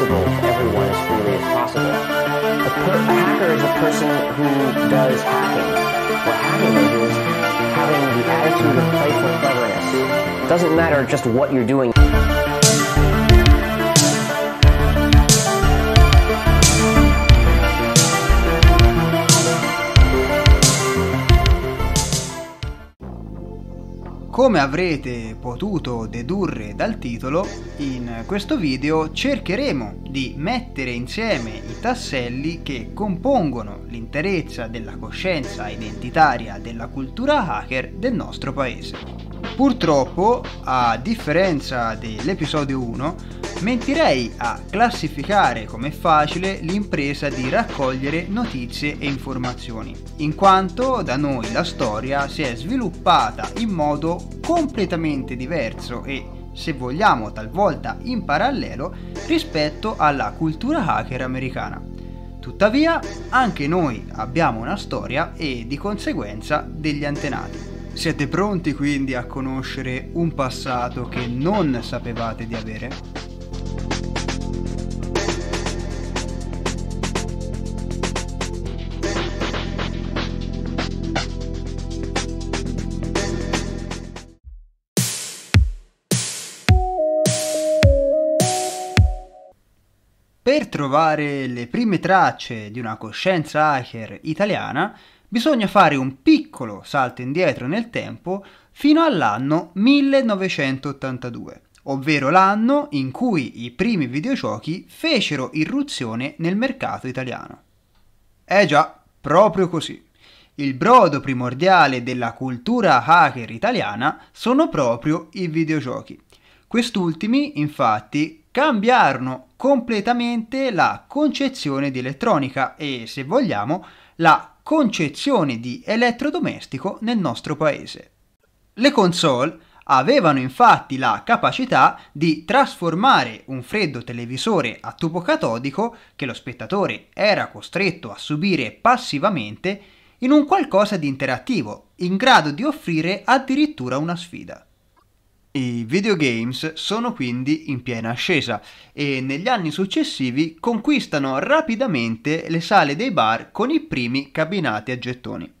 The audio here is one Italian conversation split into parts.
possible everyone as freely as possible. A, per- a hacker is a person who does hacking. What hacking is, is having the attitude of playful cleverness. It doesn't matter just what you're doing. Come avrete potuto dedurre dal titolo, in questo video cercheremo di mettere insieme i tasselli che compongono l'interezza della coscienza identitaria della cultura hacker del nostro paese. Purtroppo, a differenza dell'episodio 1, mentirei a classificare come facile l'impresa di raccogliere notizie e informazioni, in quanto da noi la storia si è sviluppata in modo completamente diverso e se vogliamo talvolta in parallelo rispetto alla cultura hacker americana. Tuttavia, anche noi abbiamo una storia e di conseguenza degli antenati. Siete pronti quindi a conoscere un passato che non sapevate di avere? Per trovare le prime tracce di una coscienza hacker italiana bisogna fare un piccolo salto indietro nel tempo fino all'anno 1982, ovvero l'anno in cui i primi videogiochi fecero irruzione nel mercato italiano. Eh già, proprio così. Il brodo primordiale della cultura hacker italiana sono proprio i videogiochi. Quest'ultimi, infatti, cambiarono completamente la concezione di elettronica e, se vogliamo, la concezione di elettrodomestico nel nostro paese. Le console avevano infatti la capacità di trasformare un freddo televisore a tubo catodico che lo spettatore era costretto a subire passivamente in un qualcosa di interattivo, in grado di offrire addirittura una sfida. I videogames sono quindi in piena ascesa e negli anni successivi conquistano rapidamente le sale dei bar con i primi cabinati a gettoni.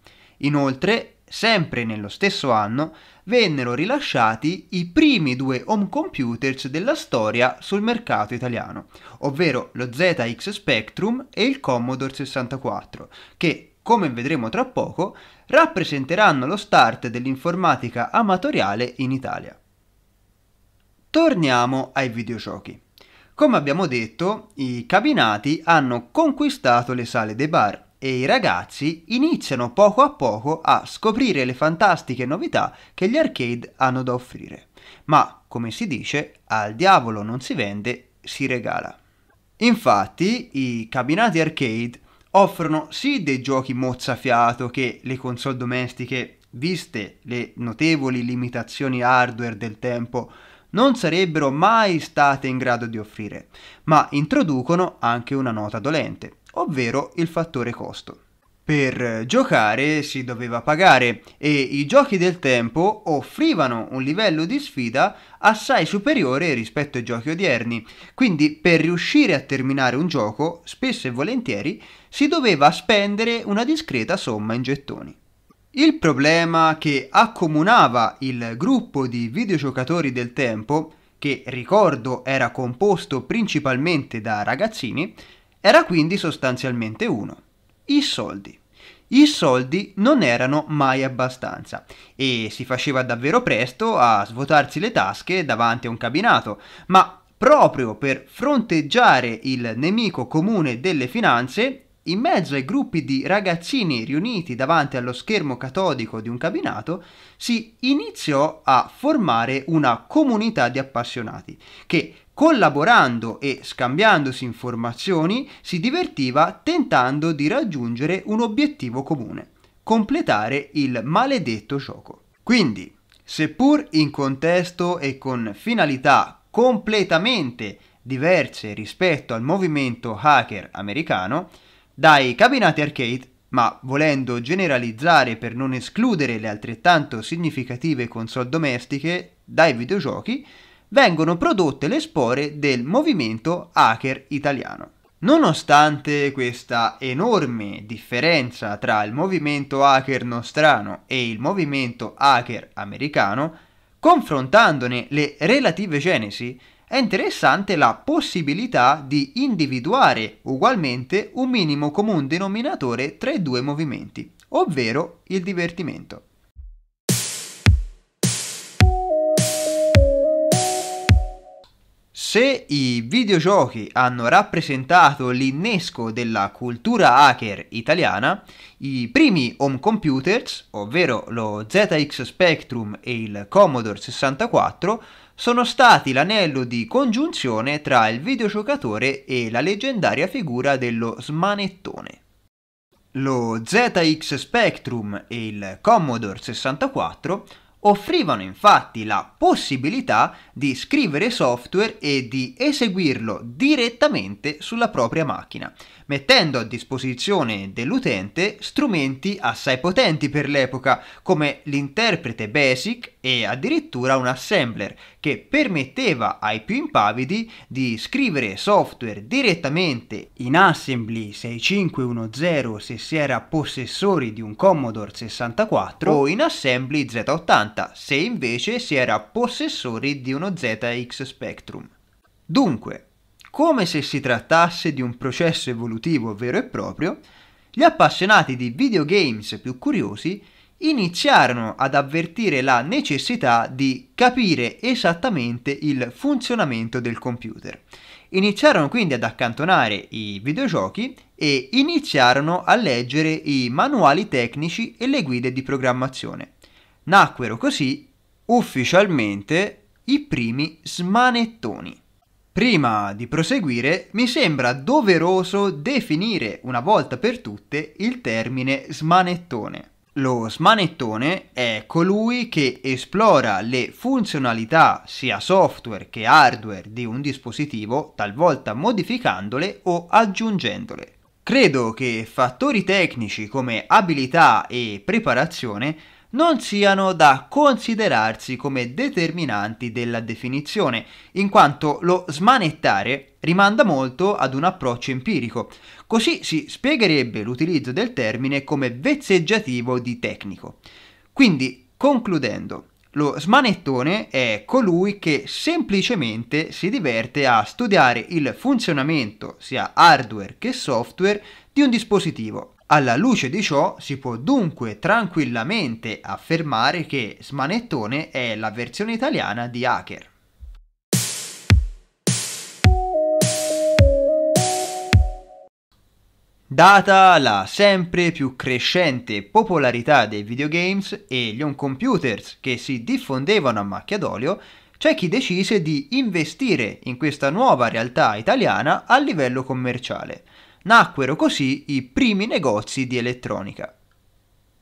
Inoltre, sempre nello stesso anno, vennero rilasciati i primi due home computers della storia sul mercato italiano, ovvero lo ZX Spectrum e il Commodore 64, che, come vedremo tra poco, rappresenteranno lo start dell'informatica amatoriale in Italia. Torniamo ai videogiochi. Come abbiamo detto, i cabinati hanno conquistato le sale dei bar e i ragazzi iniziano poco a poco a scoprire le fantastiche novità che gli arcade hanno da offrire. Ma, come si dice, al diavolo non si vende, si regala. Infatti, i cabinati arcade offrono sì dei giochi mozzafiato che le console domestiche, viste le notevoli limitazioni hardware del tempo, non sarebbero mai state in grado di offrire, ma introducono anche una nota dolente, ovvero il fattore costo. Per giocare si doveva pagare e i giochi del tempo offrivano un livello di sfida assai superiore rispetto ai giochi odierni, quindi per riuscire a terminare un gioco spesso e volentieri si doveva spendere una discreta somma in gettoni. Il problema che accomunava il gruppo di videogiocatori del tempo, che ricordo era composto principalmente da ragazzini, era quindi sostanzialmente uno. I soldi. I soldi non erano mai abbastanza e si faceva davvero presto a svuotarsi le tasche davanti a un cabinato, ma proprio per fronteggiare il nemico comune delle finanze, in mezzo ai gruppi di ragazzini riuniti davanti allo schermo catodico di un cabinato, si iniziò a formare una comunità di appassionati che, collaborando e scambiandosi informazioni, si divertiva tentando di raggiungere un obiettivo comune, completare il maledetto gioco. Quindi, seppur in contesto e con finalità completamente diverse rispetto al movimento hacker americano, dai cabinati arcade, ma volendo generalizzare per non escludere le altrettanto significative console domestiche dai videogiochi, vengono prodotte le spore del movimento hacker italiano. Nonostante questa enorme differenza tra il movimento hacker nostrano e il movimento hacker americano, confrontandone le relative genesi, è interessante la possibilità di individuare ugualmente un minimo comune denominatore tra i due movimenti, ovvero il divertimento. Se i videogiochi hanno rappresentato l'innesco della cultura hacker italiana, i primi home computers, ovvero lo ZX Spectrum e il Commodore 64, sono stati l'anello di congiunzione tra il videogiocatore e la leggendaria figura dello smanettone. Lo ZX Spectrum e il Commodore 64 offrivano infatti la possibilità di scrivere software e di eseguirlo direttamente sulla propria macchina, mettendo a disposizione dell'utente strumenti assai potenti per l'epoca come l'interprete BASIC e addirittura un assembler che permetteva ai più impavidi di scrivere software direttamente in assembly 6510 se si era possessori di un Commodore 64 o in assembly Z80 se invece si era possessori di uno ZX Spectrum. Dunque, come se si trattasse di un processo evolutivo vero e proprio, gli appassionati di videogames più curiosi iniziarono ad avvertire la necessità di capire esattamente il funzionamento del computer. Iniziarono quindi ad accantonare i videogiochi e iniziarono a leggere i manuali tecnici e le guide di programmazione. Nacquero così ufficialmente i primi smanettoni. Prima di proseguire, mi sembra doveroso definire una volta per tutte il termine smanettone. Lo smanettone è colui che esplora le funzionalità sia software che hardware di un dispositivo, talvolta modificandole o aggiungendole. Credo che fattori tecnici come abilità e preparazione non siano da considerarsi come determinanti della definizione, in quanto lo smanettare rimanda molto ad un approccio empirico. Così si spiegherebbe l'utilizzo del termine come vezzeggiativo di tecnico. Quindi, concludendo, lo smanettone è colui che semplicemente si diverte a studiare il funzionamento, sia hardware che software, di un dispositivo. Alla luce di ciò si può dunque tranquillamente affermare che Smanettone è la versione italiana di Hacker. Data la sempre più crescente popolarità dei videogames e gli home computers che si diffondevano a macchia d'olio, c'è chi decise di investire in questa nuova realtà italiana a livello commerciale nacquero così i primi negozi di elettronica.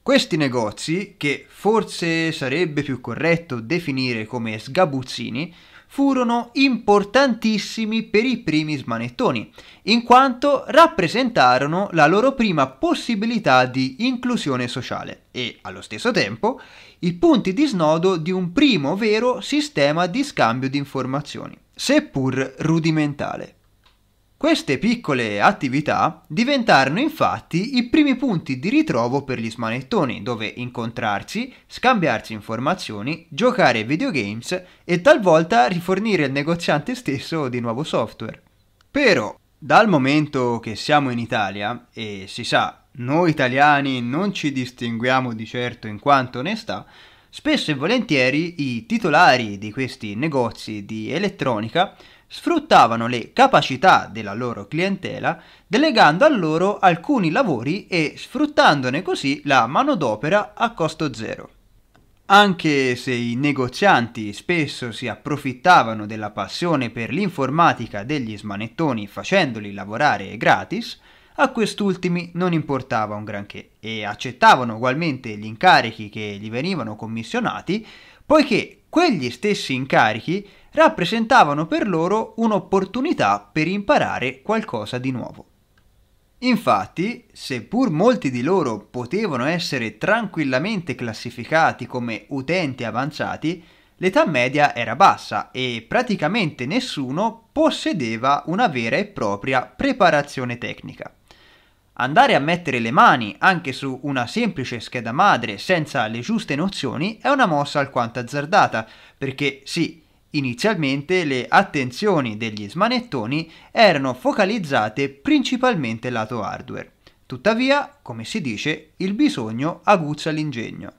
Questi negozi, che forse sarebbe più corretto definire come sgabuzzini, furono importantissimi per i primi smanettoni, in quanto rappresentarono la loro prima possibilità di inclusione sociale e, allo stesso tempo, i punti di snodo di un primo vero sistema di scambio di informazioni, seppur rudimentale. Queste piccole attività diventarono infatti i primi punti di ritrovo per gli smanettoni, dove incontrarsi, scambiarsi informazioni, giocare videogames e talvolta rifornire il negoziante stesso di nuovo software. Però, dal momento che siamo in Italia, e si sa, noi italiani non ci distinguiamo di certo in quanto onestà, spesso e volentieri i titolari di questi negozi di elettronica sfruttavano le capacità della loro clientela delegando a loro alcuni lavori e sfruttandone così la manodopera a costo zero. Anche se i negozianti spesso si approfittavano della passione per l'informatica degli smanettoni facendoli lavorare gratis, a quest'ultimi non importava un granché e accettavano ugualmente gli incarichi che gli venivano commissionati, poiché quegli stessi incarichi rappresentavano per loro un'opportunità per imparare qualcosa di nuovo. Infatti, seppur molti di loro potevano essere tranquillamente classificati come utenti avanzati, l'età media era bassa e praticamente nessuno possedeva una vera e propria preparazione tecnica. Andare a mettere le mani anche su una semplice scheda madre senza le giuste nozioni è una mossa alquanto azzardata, perché sì, Inizialmente le attenzioni degli smanettoni erano focalizzate principalmente lato hardware. Tuttavia, come si dice, il bisogno aguzza l'ingegno.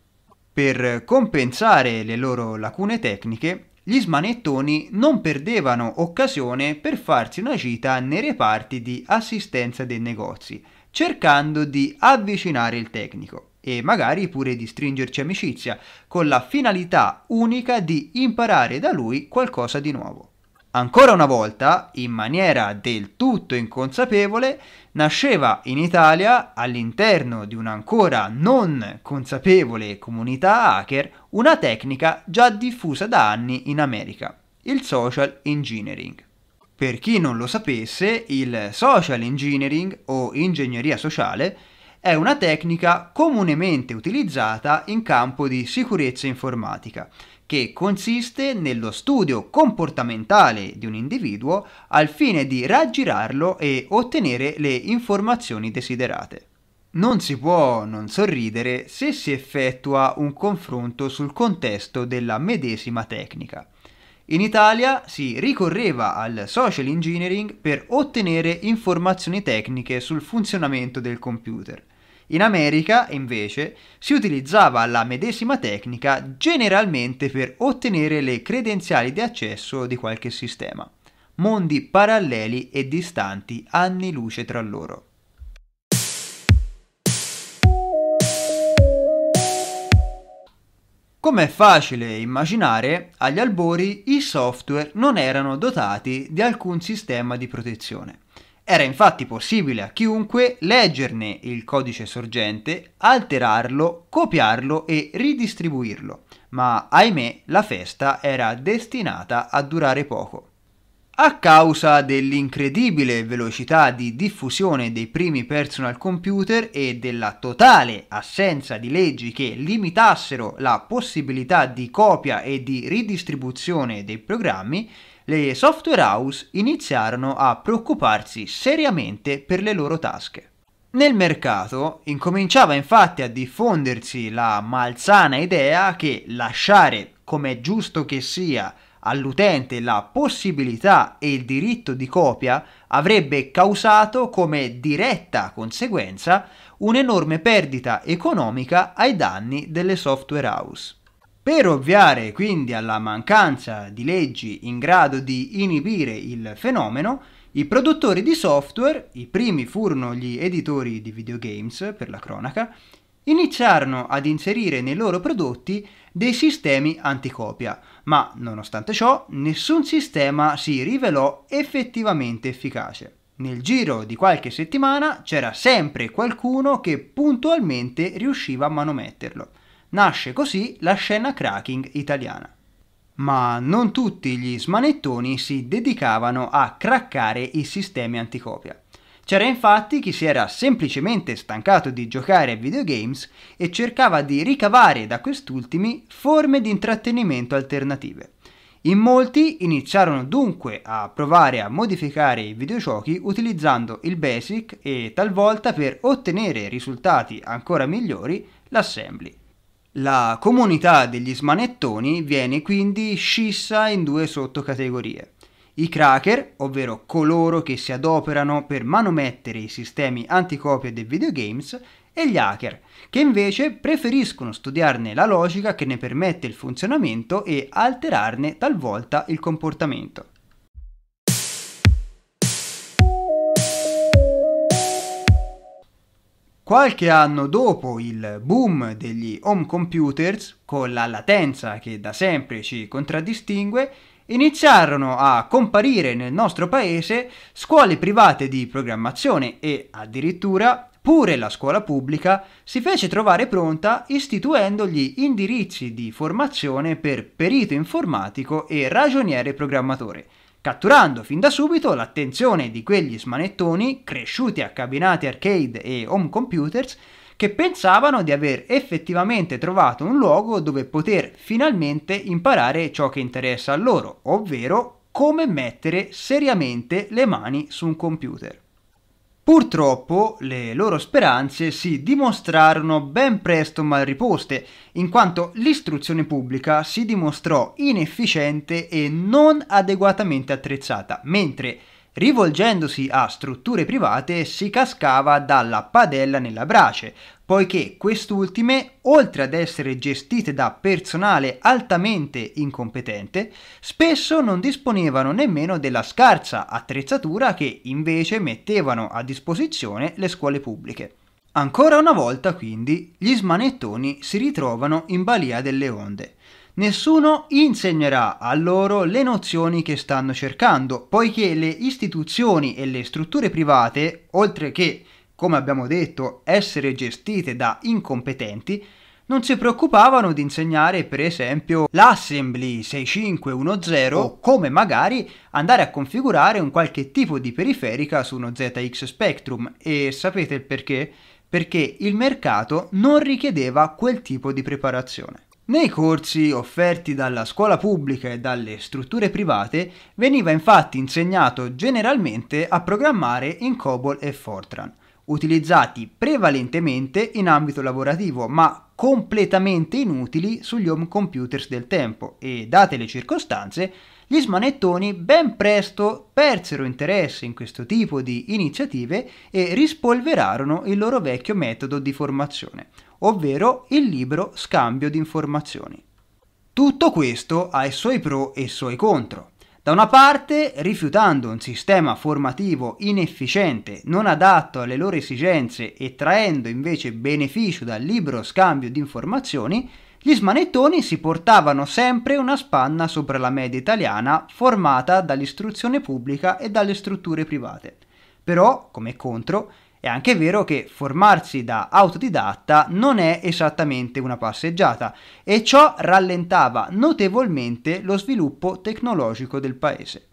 Per compensare le loro lacune tecniche, gli smanettoni non perdevano occasione per farsi una gita nei reparti di assistenza dei negozi, cercando di avvicinare il tecnico e magari pure di stringerci amicizia, con la finalità unica di imparare da lui qualcosa di nuovo. Ancora una volta, in maniera del tutto inconsapevole, nasceva in Italia, all'interno di un'ancora non consapevole comunità hacker, una tecnica già diffusa da anni in America, il social engineering. Per chi non lo sapesse, il social engineering o ingegneria sociale è una tecnica comunemente utilizzata in campo di sicurezza informatica, che consiste nello studio comportamentale di un individuo al fine di raggirarlo e ottenere le informazioni desiderate. Non si può non sorridere se si effettua un confronto sul contesto della medesima tecnica. In Italia si ricorreva al social engineering per ottenere informazioni tecniche sul funzionamento del computer. In America, invece, si utilizzava la medesima tecnica generalmente per ottenere le credenziali di accesso di qualche sistema. Mondi paralleli e distanti anni luce tra loro. Come è facile immaginare, agli albori i software non erano dotati di alcun sistema di protezione. Era infatti possibile a chiunque leggerne il codice sorgente, alterarlo, copiarlo e ridistribuirlo, ma ahimè la festa era destinata a durare poco. A causa dell'incredibile velocità di diffusione dei primi personal computer e della totale assenza di leggi che limitassero la possibilità di copia e di ridistribuzione dei programmi, le software house iniziarono a preoccuparsi seriamente per le loro tasche. Nel mercato incominciava infatti a diffondersi la malsana idea che lasciare, come è giusto che sia, all'utente la possibilità e il diritto di copia avrebbe causato come diretta conseguenza un'enorme perdita economica ai danni delle software house. Per ovviare quindi alla mancanza di leggi in grado di inibire il fenomeno, i produttori di software, i primi furono gli editori di videogames per la cronaca, iniziarono ad inserire nei loro prodotti dei sistemi anticopia, ma nonostante ciò nessun sistema si rivelò effettivamente efficace. Nel giro di qualche settimana c'era sempre qualcuno che puntualmente riusciva a manometterlo. Nasce così la scena cracking italiana. Ma non tutti gli smanettoni si dedicavano a craccare i sistemi anticopia. C'era infatti chi si era semplicemente stancato di giocare a videogames e cercava di ricavare da quest'ultimi forme di intrattenimento alternative. In molti iniziarono dunque a provare a modificare i videogiochi utilizzando il basic e talvolta per ottenere risultati ancora migliori l'assembly. La comunità degli smanettoni viene quindi scissa in due sottocategorie. I cracker, ovvero coloro che si adoperano per manomettere i sistemi anticopia dei videogames, e gli hacker, che invece preferiscono studiarne la logica che ne permette il funzionamento e alterarne talvolta il comportamento. Qualche anno dopo il boom degli home computers, con la latenza che da sempre ci contraddistingue, iniziarono a comparire nel nostro paese scuole private di programmazione e addirittura pure la scuola pubblica si fece trovare pronta istituendo gli indirizzi di formazione per perito informatico e ragioniere programmatore, catturando fin da subito l'attenzione di quegli smanettoni cresciuti a cabinate arcade e home computers che pensavano di aver effettivamente trovato un luogo dove poter finalmente imparare ciò che interessa a loro, ovvero come mettere seriamente le mani su un computer. Purtroppo le loro speranze si dimostrarono ben presto mal riposte, in quanto l'istruzione pubblica si dimostrò inefficiente e non adeguatamente attrezzata, mentre Rivolgendosi a strutture private si cascava dalla padella nella brace, poiché quest'ultime, oltre ad essere gestite da personale altamente incompetente, spesso non disponevano nemmeno della scarsa attrezzatura che invece mettevano a disposizione le scuole pubbliche. Ancora una volta, quindi, gli smanettoni si ritrovano in balia delle onde. Nessuno insegnerà a loro le nozioni che stanno cercando, poiché le istituzioni e le strutture private, oltre che, come abbiamo detto, essere gestite da incompetenti, non si preoccupavano di insegnare per esempio l'assembly 6510 o come magari andare a configurare un qualche tipo di periferica su uno ZX Spectrum e sapete il perché? Perché il mercato non richiedeva quel tipo di preparazione. Nei corsi offerti dalla scuola pubblica e dalle strutture private veniva infatti insegnato generalmente a programmare in COBOL e Fortran, utilizzati prevalentemente in ambito lavorativo ma completamente inutili sugli home computers del tempo e, date le circostanze, gli smanettoni ben presto persero interesse in questo tipo di iniziative e rispolverarono il loro vecchio metodo di formazione ovvero il libero scambio di informazioni. Tutto questo ha i suoi pro e i suoi contro. Da una parte, rifiutando un sistema formativo inefficiente, non adatto alle loro esigenze e traendo invece beneficio dal libero scambio di informazioni, gli smanettoni si portavano sempre una spanna sopra la media italiana formata dall'istruzione pubblica e dalle strutture private. Però, come contro, è anche vero che formarsi da autodidatta non è esattamente una passeggiata e ciò rallentava notevolmente lo sviluppo tecnologico del paese.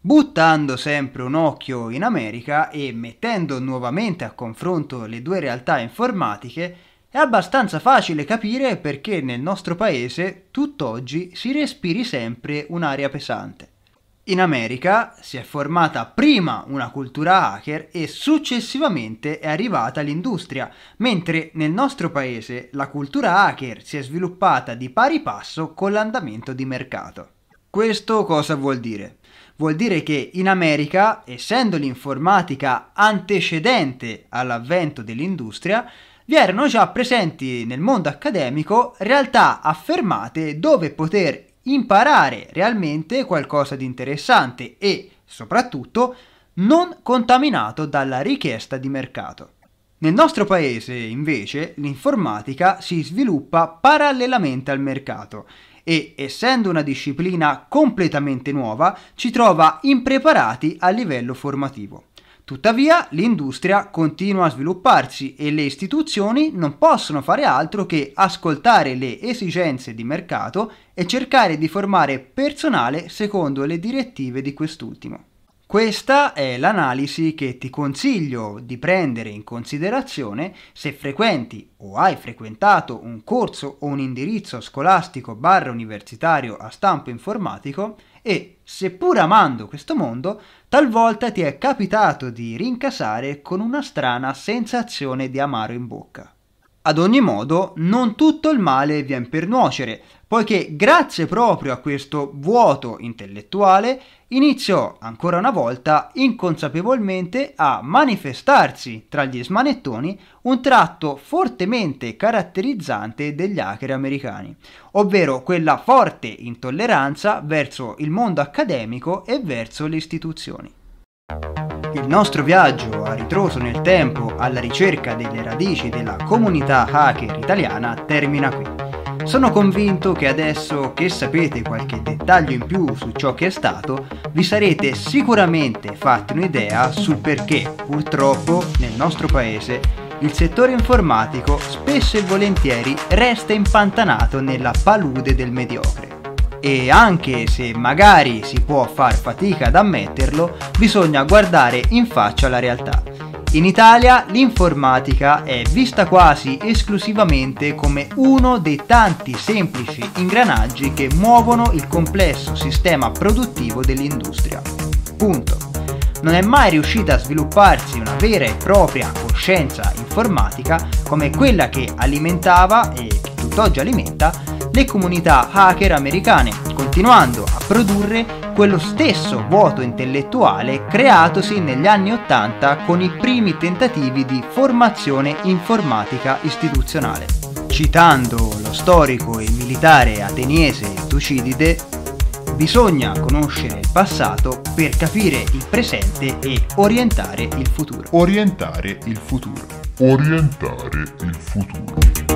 Buttando sempre un occhio in America e mettendo nuovamente a confronto le due realtà informatiche, è abbastanza facile capire perché nel nostro paese tutt'oggi si respiri sempre un'aria pesante. In America si è formata prima una cultura hacker e successivamente è arrivata l'industria, mentre nel nostro paese la cultura hacker si è sviluppata di pari passo con l'andamento di mercato. Questo cosa vuol dire? Vuol dire che in America, essendo l'informatica antecedente all'avvento dell'industria, vi erano già presenti nel mondo accademico realtà affermate dove poter imparare realmente qualcosa di interessante e, soprattutto, non contaminato dalla richiesta di mercato. Nel nostro paese, invece, l'informatica si sviluppa parallelamente al mercato e, essendo una disciplina completamente nuova, ci trova impreparati a livello formativo. Tuttavia l'industria continua a svilupparsi e le istituzioni non possono fare altro che ascoltare le esigenze di mercato e cercare di formare personale secondo le direttive di quest'ultimo. Questa è l'analisi che ti consiglio di prendere in considerazione se frequenti o hai frequentato un corso o un indirizzo scolastico barra universitario a stampo informatico e seppur amando questo mondo, talvolta ti è capitato di rincasare con una strana sensazione di amaro in bocca. Ad ogni modo, non tutto il male viene per nuocere, poiché grazie proprio a questo vuoto intellettuale iniziò ancora una volta inconsapevolmente a manifestarsi tra gli smanettoni un tratto fortemente caratterizzante degli hacker americani, ovvero quella forte intolleranza verso il mondo accademico e verso le istituzioni. Il nostro viaggio a ritroso nel tempo alla ricerca delle radici della comunità hacker italiana termina qui. Sono convinto che adesso che sapete qualche dettaglio in più su ciò che è stato, vi sarete sicuramente fatti un'idea sul perché purtroppo nel nostro paese il settore informatico spesso e volentieri resta impantanato nella palude del mediocre e anche se magari si può far fatica ad ammetterlo, bisogna guardare in faccia la realtà. In Italia l'informatica è vista quasi esclusivamente come uno dei tanti semplici ingranaggi che muovono il complesso sistema produttivo dell'industria. Punto. Non è mai riuscita a svilupparsi una vera e propria coscienza informatica come quella che alimentava e che tutt'oggi alimenta le comunità hacker americane, continuando a produrre quello stesso vuoto intellettuale creatosi negli anni Ottanta con i primi tentativi di formazione informatica istituzionale. Citando lo storico e militare ateniese Tucidide, bisogna conoscere il passato per capire il presente e orientare il futuro. Orientare il futuro. Orientare il futuro.